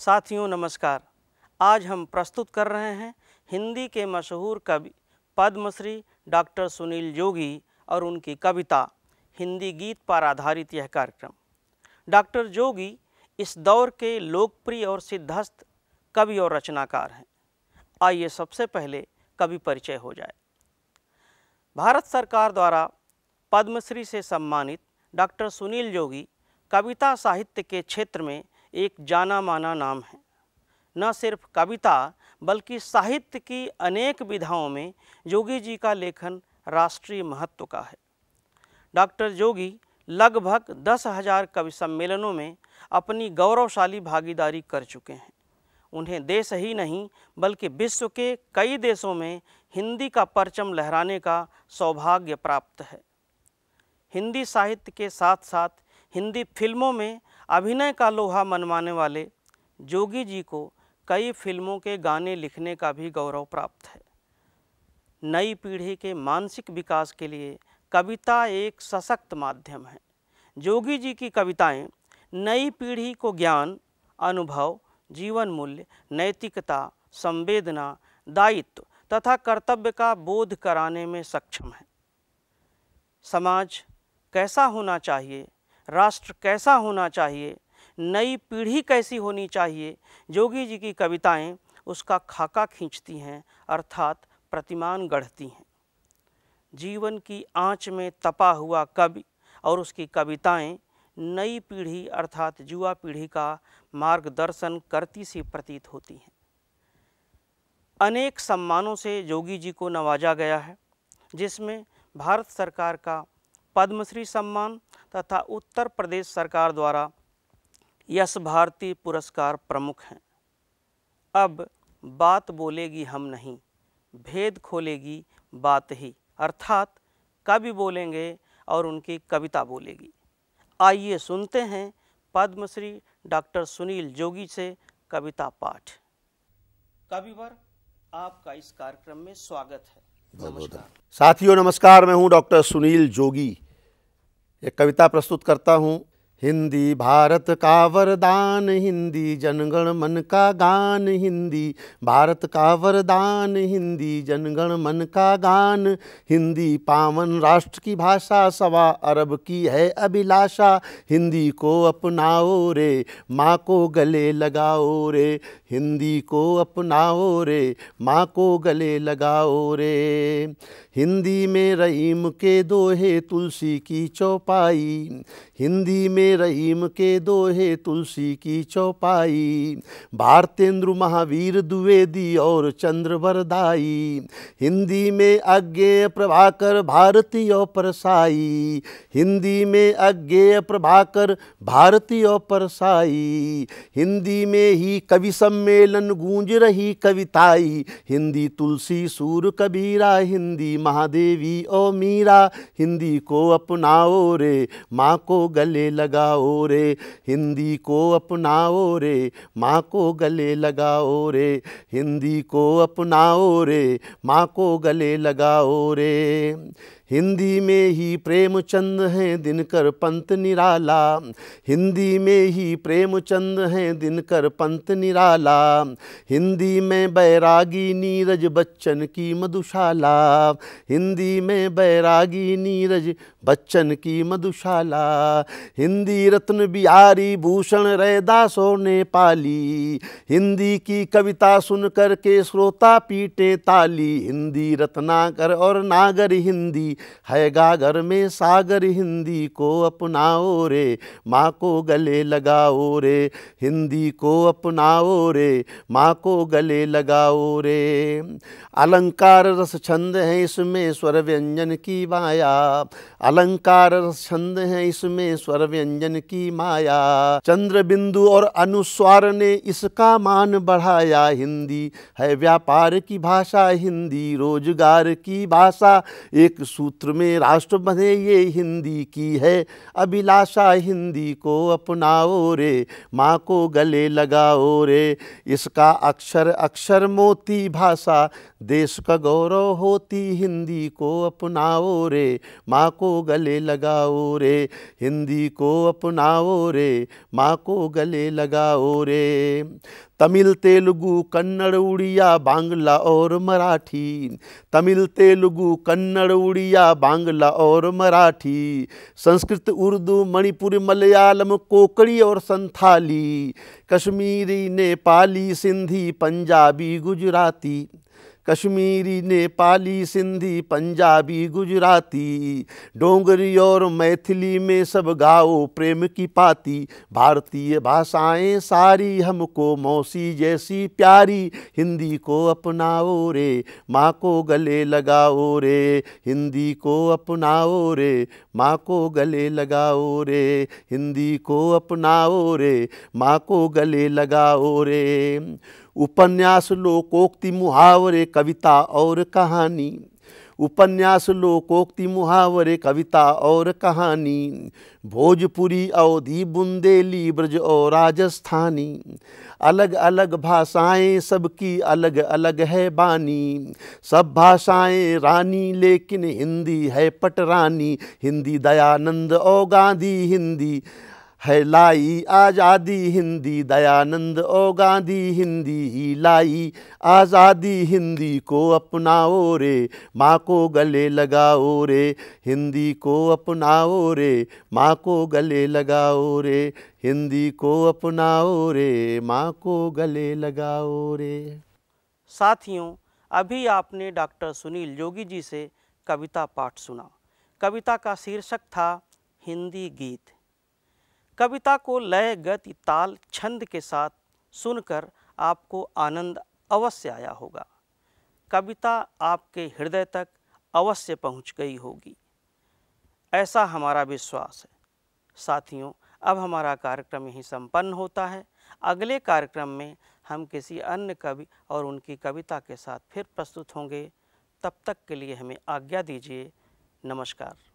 साथियों नमस्कार आज हम प्रस्तुत कर रहे हैं हिंदी के मशहूर कवि पद्मश्री डॉक्टर सुनील जोगी और उनकी कविता हिंदी गीत पर आधारित यह कार्यक्रम डॉक्टर जोगी इस दौर के लोकप्रिय और सिद्धस्त कवि और रचनाकार हैं आइए सबसे पहले कवि परिचय हो जाए भारत सरकार द्वारा पद्मश्री से सम्मानित डॉक्टर सुनील जोगी कविता साहित्य के क्षेत्र में एक जाना माना नाम है न सिर्फ कविता बल्कि साहित्य की अनेक विधाओं में जोगी जी का लेखन राष्ट्रीय महत्व का है डॉक्टर जोगी लगभग दस हजार कवि सम्मेलनों में अपनी गौरवशाली भागीदारी कर चुके हैं उन्हें देश ही नहीं बल्कि विश्व के कई देशों में हिंदी का परचम लहराने का सौभाग्य प्राप्त है हिंदी साहित्य के साथ साथ हिंदी फिल्मों में अभिनय का लोहा मनवाने वाले जोगी जी को कई फिल्मों के गाने लिखने का भी गौरव प्राप्त है नई पीढ़ी के मानसिक विकास के लिए कविता एक सशक्त माध्यम है जोगी जी की कविताएं नई पीढ़ी को ज्ञान अनुभव जीवन मूल्य नैतिकता संवेदना दायित्व तथा कर्तव्य का बोध कराने में सक्षम है समाज कैसा होना चाहिए राष्ट्र कैसा होना चाहिए नई पीढ़ी कैसी होनी चाहिए जोगी जी की कविताएं उसका खाका खींचती हैं अर्थात प्रतिमान गढ़ती हैं जीवन की आंच में तपा हुआ कवि और उसकी कविताएं नई पीढ़ी अर्थात युवा पीढ़ी का मार्गदर्शन करती सी प्रतीत होती हैं अनेक सम्मानों से जोगी जी को नवाजा गया है जिसमें भारत सरकार का पद्मश्री सम्मान तथा उत्तर प्रदेश सरकार द्वारा यश भारती पुरस्कार प्रमुख हैं अब बात बोलेगी हम नहीं भेद खोलेगी बात ही अर्थात कवि बोलेंगे और उनकी कविता बोलेगी आइए सुनते हैं पद्मश्री डॉक्टर सुनील जोगी से कविता पाठ कविवर आपका इस कार्यक्रम में स्वागत है नमस्कार साथियों नमस्कार मैं हूं डॉक्टर सुनील जोगी एक कविता प्रस्तुत करता हूँ हिंदी भारत का वरदान हिंदी जनगण मन का गान हिंदी भारत का वरदान हिंदी जनगण मन का गान हिंदी पावन राष्ट्र की भाषा सवा अरब की है अभिलाषा हिंदी को अपनाओ रे माँ को गले लगाओ रे हिंदी को अपनाओ रे माँ को गले लगाओ रे हिंदी में रईम के दोहे तुलसी की चौपाई हिंदी में रहीम के दोहे तुलसी की चौपाई भारतेंद्र महावीर द्विवेदी और चंद्र वरदाई हिंदी में अज्ञेय प्रभाकर भारतीय परसाई हिंदी में अज्ञेय प्रभाकर भारतीय परसाई हिंदी में ही कवि सम्मेलन गूंज रही कविताई हिंदी तुलसी सूर कबीरा हिंदी महादेवी ओ मीरा हिंदी को अपनाओ रे माँ को गले लगा लगाओ रे हिंदी को अपनाओ रे माँ को गले लगाओ रे हिंदी को अपनाओ रे माँ को गले लगाओ रे हिंदी में ही प्रेमचंद हैं दिनकर पंत निराला हिंदी में ही प्रेमचंद हैं दिनकर पंत निराला हिंदी में बैरागी नीरज बच्चन की मधुशाला हिंदी में बैरागी नीरज बच्चन की मधुशाला हिंदी रत्न बिहारी भूषण रैदासो ने पाली हिंदी की कविता सुन कर के श्रोता पीटे ताली हिंदी रत्नाकर और नागर हिंदी है गागर में सागर हिंदी को अपनाओ रे माँ को गले लगाओ रे हिंदी को अपनाओ रे माँ को गले लगाओ रे अलंकार रस छंद है इसमें स्वर व्यंजन की माया अलंकार छंद है इसमें स्वर व्यंजन की माया चंद्र बिंदु और अनुस्वार ने इसका मान बढ़ाया हिंदी है व्यापार की भाषा हिंदी रोजगार की भाषा एक सूत्र में राष्ट्र बने ये हिंदी की है अभिलाषा हिंदी को अपनाओ रे माँ को गले लगाओ रे इसका अक्षर अक्षर मोती भाषा देश का गौरव होती हिंदी को अपनाओ रे माँ को गले लगाओ रे हिंदी को अपनाओ रे माँ को गले लगाओ रे तमिल तेलुगु कन्नड़ उड़िया बांग्ला और मराठी तमिल तेलुगु कन्नड़ उड़िया बांग्ला और मराठी संस्कृत उर्दू मणिपुरी मलयालम कोकड़ी और संथाली कश्मीरी नेपाली सिंधी पंजाबी गुजराती कश्मीरी नेपाली सिंधी पंजाबी गुजराती डोंगरी और मैथिली में सब गाओ प्रेम की पाती भारतीय भाषाएं सारी हमको मौसी जैसी प्यारी हिंदी को अपनाओ रे माँ को गले लगाओ रे हिंदी को अपनाओ रे माँ को गले लगाओ रे हिंदी को अपनाओ रे माँ को गले लगाओ रे उपन्यास लोकोक्ति मुहावरे कविता और कहानी उपन्यास लोकोक्ति मुहावरे कविता और कहानी भोजपुरी अवधि बुंदेली ब्रज और राजस्थानी अलग अलग भाषाएं सबकी अलग अलग है बानी सब भाषाएं रानी लेकिन हिंदी है पटरानी हिंदी दयानंद और गांधी हिंदी है लाई आज़ादी हिंदी दयानंद ओ गांधी हिंदी लाई आज़ादी हिंदी को अपनाओ रे माँ को गले लगाओ रे हिंदी को अपनाओ रे माँ को गले लगाओ रे हिंदी को अपनाओ रे माँ को गले लगाओ रे साथियों अभी आपने डॉक्टर सुनील जोगी जी से कविता पाठ सुना कविता का शीर्षक था हिंदी गीत कविता को लय गति ताल छंद के साथ सुनकर आपको आनंद अवश्य आया होगा कविता आपके हृदय तक अवश्य पहुंच गई होगी ऐसा हमारा विश्वास है साथियों अब हमारा कार्यक्रम यहीं संपन्न होता है अगले कार्यक्रम में हम किसी अन्य कवि और उनकी कविता के साथ फिर प्रस्तुत होंगे तब तक के लिए हमें आज्ञा दीजिए नमस्कार